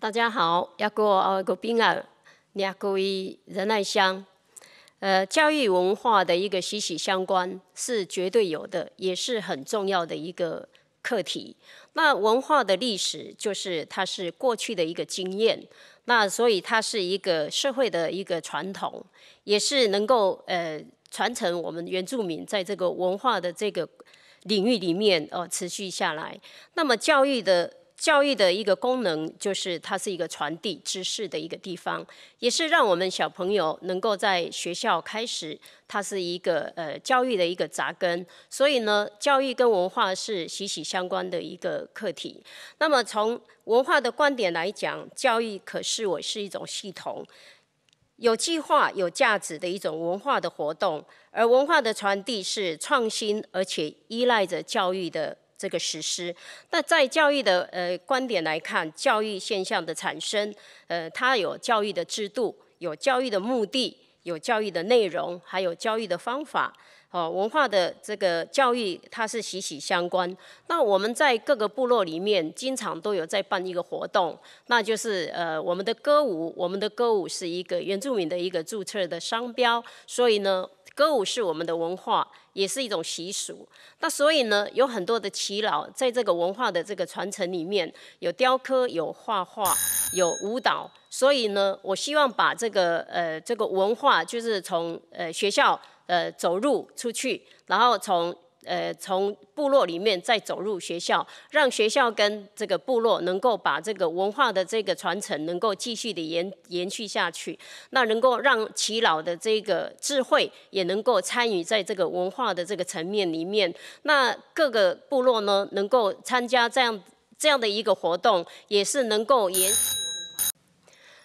大家好，亚过阿国宾啊，两位仁爱乡，呃，教育文化的一个息息相关，是绝对有的，也是很重要的一个课题。那文化的历史，就是它是过去的一个经验，那所以它是一个社会的一个传统，也是能够呃传承我们原住民在这个文化的这个领域里面哦持续下来。那么教育的。教育的一个功能，就是它是一个传递知识的一个地方，也是让我们小朋友能够在学校开始，它是一个呃教育的一个扎根。所以呢，教育跟文化是息息相关的一个课题。那么从文化的观点来讲，教育可视为是一种系统、有计划、有价值的一种文化的活动，而文化的传递是创新，而且依赖着教育的。这个实施，那在教育的呃观点来看，教育现象的产生，呃，它有教育的制度，有教育的目的，有教育的内容，还有教育的方法，哦，文化的这个教育它是息息相关。那我们在各个部落里面，经常都有在办一个活动，那就是呃我们的歌舞，我们的歌舞是一个原住民的一个注册的商标，所以呢。歌舞是我们的文化，也是一种习俗。那所以呢，有很多的祈老在这个文化的这个传承里面，有雕刻，有画画，有舞蹈。所以呢，我希望把这个呃这个文化，就是从呃学校呃走入出去，然后从。呃，从部落里面再走入学校，让学校跟这个部落能够把这个文化的这个传承能够继续的延延续下去，那能够让耆老的这个智慧也能够参与在这个文化的这个层面里面，那各个部落呢能够参加这样这样的一个活动，也是能够延。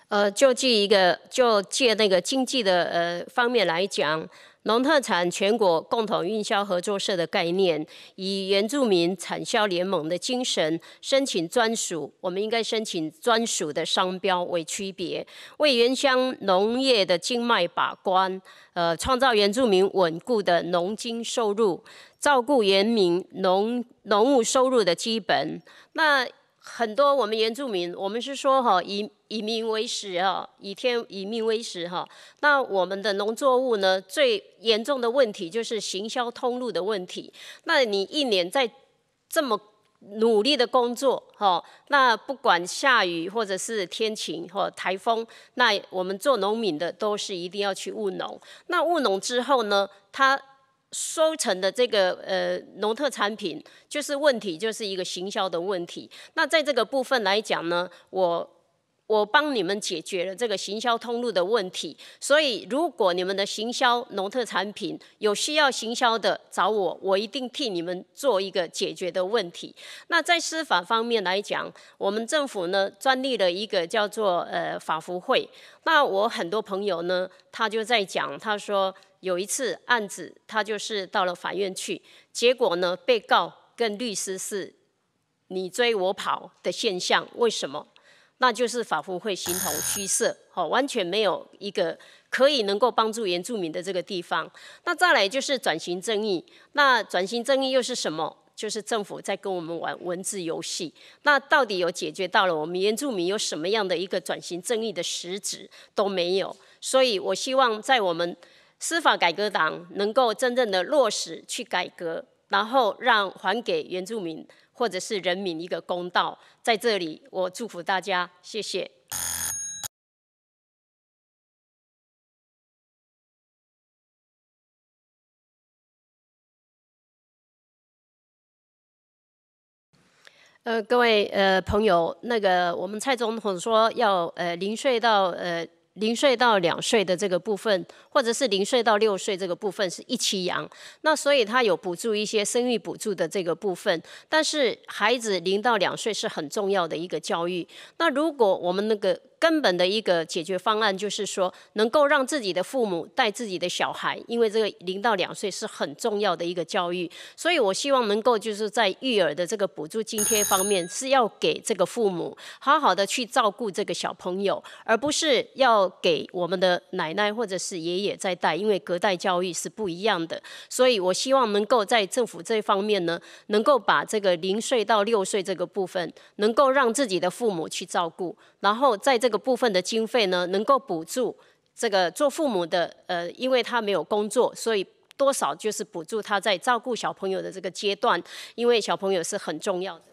呃，就借一个，就借那个经济的呃方面来讲。农特产全国共同营销合作社的概念，以原住民产销联盟的精神申请专属，我们应该申请专属的商标为区别，为原乡农业的经脉把关，呃，创造原住民稳固的农经收入，照顾原民农农务收入的基本，那。很多我们原住民，我们是说哈，以以民为食哈，以天以民为食哈。那我们的农作物呢，最严重的问题就是行销通路的问题。那你一年在这么努力的工作哈，那不管下雨或者是天晴或台风，那我们做农民的都是一定要去务农。那务农之后呢，他。收成的这个呃农特产品就是问题，就是一个行销的问题。那在这个部分来讲呢，我我帮你们解决了这个行销通路的问题。所以如果你们的行销农特产品有需要行销的，找我，我一定替你们做一个解决的问题。那在司法方面来讲，我们政府呢专立了一个叫做呃法服会。那我很多朋友呢，他就在讲，他说。有一次案子，他就是到了法院去，结果呢，被告跟律师是你追我跑的现象，为什么？那就是法服会形同虚设，好，完全没有一个可以能够帮助原住民的这个地方。那再来就是转型正义，那转型正义又是什么？就是政府在跟我们玩文字游戏。那到底有解决到了我们原住民有什么样的一个转型正义的实质都没有？所以我希望在我们。司法改革党能够真正的落实去改革，然后让还给原住民或者是人民一个公道。在这里，我祝福大家，谢谢。呃，各位呃朋友，那个我们蔡总统说要呃零碎到呃。零岁到两岁的这个部分，或者是零岁到六岁这个部分是一起养，那所以他有补助一些生育补助的这个部分，但是孩子零到两岁是很重要的一个教育，那如果我们那个。根本的一个解决方案就是说，能够让自己的父母带自己的小孩，因为这个零到两岁是很重要的一个教育。所以我希望能够就是在育儿的这个补助津贴方面，是要给这个父母好好的去照顾这个小朋友，而不是要给我们的奶奶或者是爷爷在带，因为隔代教育是不一样的。所以我希望能够在政府这方面呢，能够把这个零岁到六岁这个部分，能够让自己的父母去照顾。然后在这个部分的经费呢，能够补助这个做父母的，呃，因为他没有工作，所以多少就是补助他在照顾小朋友的这个阶段，因为小朋友是很重要的。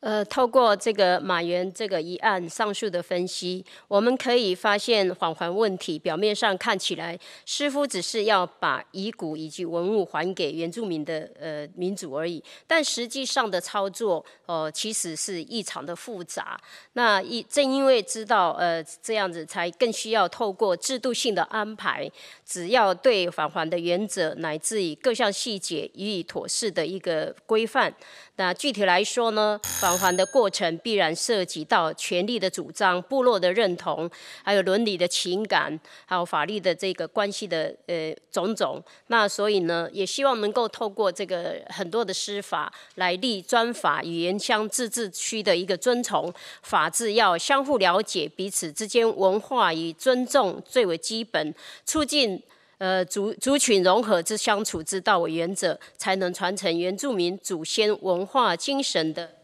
呃，透过这个马原这个一案上诉的分析，我们可以发现返还问题表面上看起来似乎只是要把遗骨以及文物还给原住民的呃民族而已，但实际上的操作呃其实是异常的复杂。那一正因为知道呃这样子，才更需要透过制度性的安排，只要对返还的原则乃至于各项细节予以妥适的一个规范。那具体来说呢？偿还的过程必然涉及到权力的主张、部落的认同，还有伦理的情感，还有法律的这个关系的呃种种。那所以呢，也希望能够透过这个很多的司法来立专法，语言乡自治区的一个遵从法治，要相互了解彼此之间文化与尊重最为基本，促进呃族族群融合之相处之道为原则，才能传承原住民祖先文化精神的。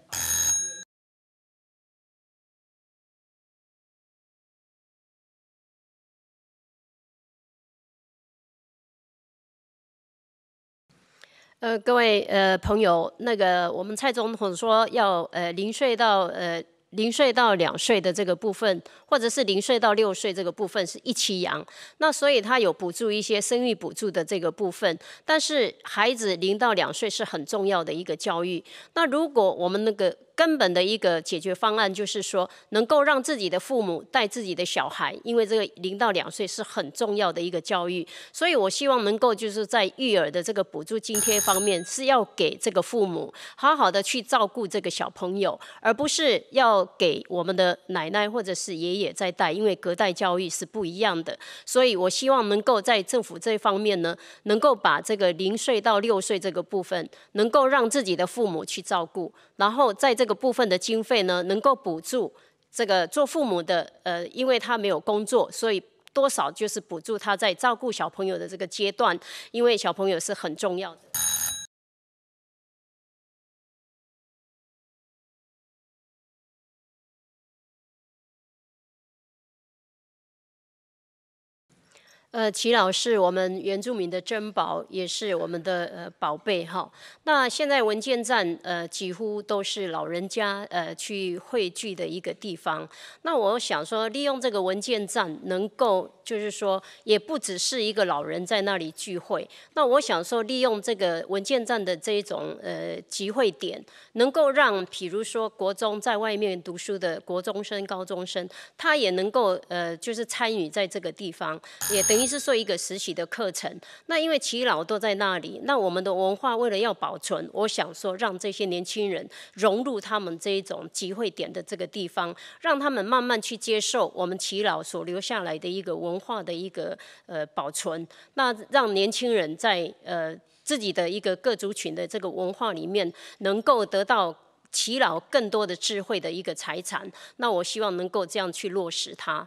呃，各位呃朋友，那个我们蔡总统说要呃零岁到呃零岁到两岁的这个部分，或者是零岁到六岁这个部分是一起养，那所以他有补助一些生育补助的这个部分，但是孩子零到两岁是很重要的一个教育，那如果我们那个。根本的一个解决方案就是说，能够让自己的父母带自己的小孩，因为这个零到两岁是很重要的一个教育。所以我希望能够就是在育儿的这个补助津贴方面，是要给这个父母好好的去照顾这个小朋友，而不是要给我们的奶奶或者是爷爷在带，因为隔代教育是不一样的。所以我希望能够在政府这方面呢，能够把这个零岁到六岁这个部分，能够让自己的父母去照顾，然后在这。这个部分的经费呢，能够补助这个做父母的，呃，因为他没有工作，所以多少就是补助他在照顾小朋友的这个阶段，因为小朋友是很重要的。呃，齐老师，我们原住民的珍宝，也是我们的呃宝贝哈。那现在文件站呃几乎都是老人家呃去汇聚的一个地方。那我想说，利用这个文件站，能够就是说，也不只是一个老人在那里聚会。那我想说，利用这个文件站的这一种呃集会点，能够让，比如说国中在外面读书的国中生、高中生，他也能够呃就是参与在这个地方，也等于。是说一个实习的课程，那因为耆老都在那里，那我们的文化为了要保存，我想说让这些年轻人融入他们这一种集会点的这个地方，让他们慢慢去接受我们耆老所留下来的一个文化的一个呃保存，那让年轻人在呃自己的一个各族群的这个文化里面，能够得到耆老更多的智慧的一个财产，那我希望能够这样去落实它。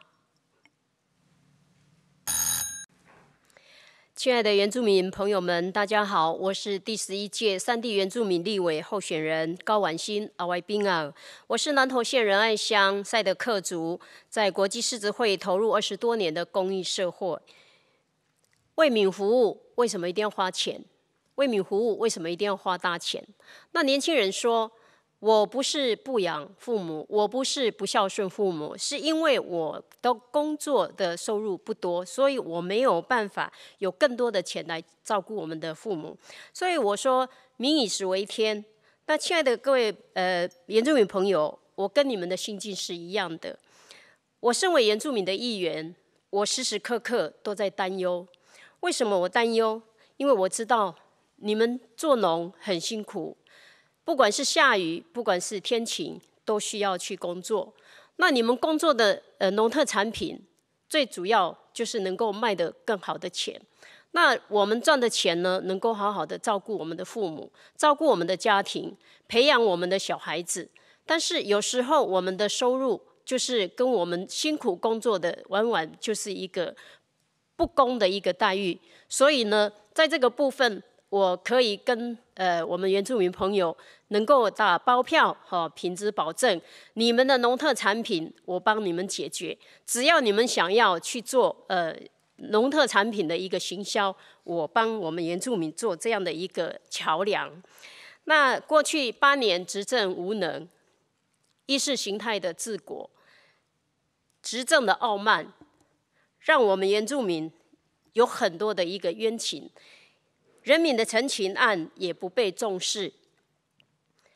亲爱的原住民朋友们，大家好，我是第十一届三地原住民立委候选人高宛欣阿外冰啊，我是南投县仁爱乡赛德克族，在国际狮子会投入二十多年的公益社会，为民服务，为什么一定要花钱？为民服务，为什么一定要花大钱？那年轻人说。我不是不养父母，我不是不孝顺父母，是因为我的工作的收入不多，所以我没有办法有更多的钱来照顾我们的父母。所以我说“民以食为天”。那亲爱的各位呃原住民朋友，我跟你们的心境是一样的。我身为原住民的一员，我时时刻刻都在担忧。为什么我担忧？因为我知道你们做农很辛苦。不管是下雨，不管是天晴，都需要去工作。那你们工作的呃农特产品，最主要就是能够卖得更好的钱。那我们赚的钱呢，能够好好的照顾我们的父母，照顾我们的家庭，培养我们的小孩子。但是有时候我们的收入，就是跟我们辛苦工作的，往往就是一个不公的一个待遇。所以呢，在这个部分。我可以跟呃我们原住民朋友能够打包票哈品质保证，你们的农特产品我帮你们解决，只要你们想要去做呃农特产品的一个行销，我帮我们原住民做这样的一个桥梁。那过去八年执政无能，意识形态的治国，执政的傲慢，让我们原住民有很多的一个冤情。人民的陈情案也不被重视，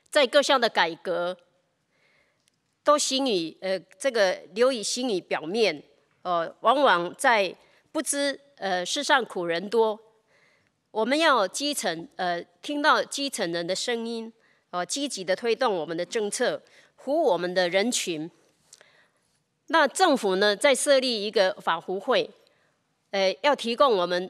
在各项的改革都行于呃这个流于行于表面呃，往往在不知呃世上苦人多。我们要基层呃听到基层人的声音呃，积极的推动我们的政策，服务我们的人群。那政府呢，在设立一个法扶会，呃要提供我们。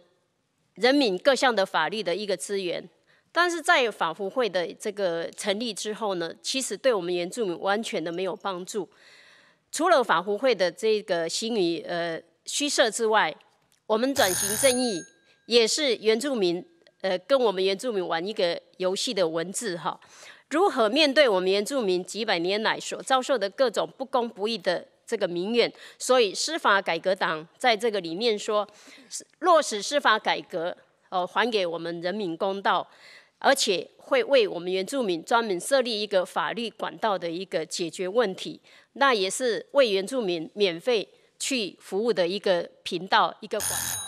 人民各项的法律的一个资源，但是在法服会的这个成立之后呢，其实对我们原住民完全的没有帮助。除了法服会的这个新语呃虚设之外，我们转型正义也是原住民呃跟我们原住民玩一个游戏的文字哈，如何面对我们原住民几百年来所遭受的各种不公不义的？这个民怨，所以司法改革党在这个里面说，落实司法改革，呃，还给我们人民公道，而且会为我们原住民专门设立一个法律管道的一个解决问题，那也是为原住民免费去服务的一个频道一个管道。